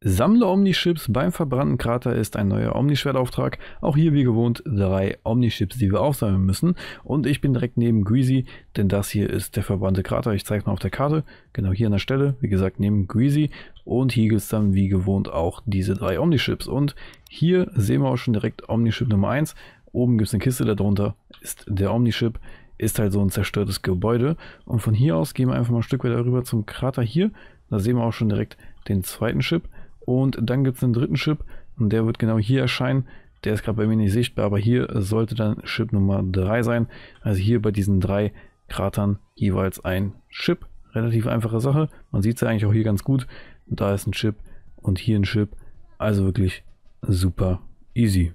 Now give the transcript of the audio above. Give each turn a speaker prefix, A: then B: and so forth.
A: Sammle Omnichips beim verbrannten Krater ist ein neuer Omnischwertauftrag. Auch hier wie gewohnt drei Omnichips, die wir aufsammeln müssen. Und ich bin direkt neben Greasy, denn das hier ist der verbrannte Krater. Ich zeige es mal auf der Karte, genau hier an der Stelle. Wie gesagt, neben Greasy. Und hier gibt es dann wie gewohnt auch diese drei Omnichips. Und hier sehen wir auch schon direkt Omnichip Nummer 1. Oben gibt es eine Kiste, darunter ist der Omnichip. Ist halt so ein zerstörtes Gebäude. Und von hier aus gehen wir einfach mal ein Stück weiter rüber zum Krater hier. Da sehen wir auch schon direkt den zweiten Chip. Und dann gibt es einen dritten Chip und der wird genau hier erscheinen. Der ist gerade bei mir nicht sichtbar, aber hier sollte dann Chip Nummer 3 sein. Also hier bei diesen drei Kratern jeweils ein Chip. Relativ einfache Sache. Man sieht es ja eigentlich auch hier ganz gut. Da ist ein Chip und hier ein Chip. Also wirklich super easy.